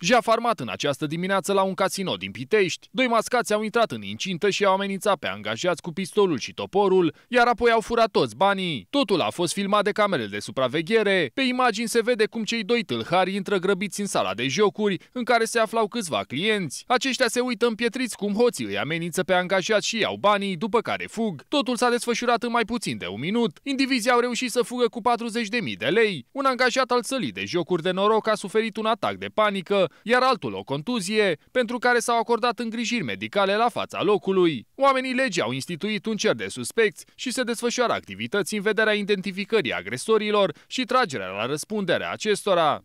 Jaf armat în această dimineață la un casino din Pitești, doi mascați au intrat în incintă și au amenințat pe angajați cu pistolul și toporul, iar apoi au furat toți banii. Totul a fost filmat de camerele de supraveghere. Pe imagini se vede cum cei doi tâlhari intră grăbiți în sala de jocuri, în care se aflau câțiva clienți. Aceștia se uită împietriți cum hoții îi amenință pe angajați și iau banii, după care fug. Totul s-a desfășurat în mai puțin de un minut. Indivizii au reușit să fugă cu 40.000 de lei. Un angajat al sălii de jocuri de noroc a suferit un atac de panică, iar altul o contuzie, pentru care s-au acordat îngrijiri medicale la fața locului. Oamenii legii au instituit un cer de suspecți și se desfășoară activități în vederea identificării agresorilor și tragerea la răspundere acestora.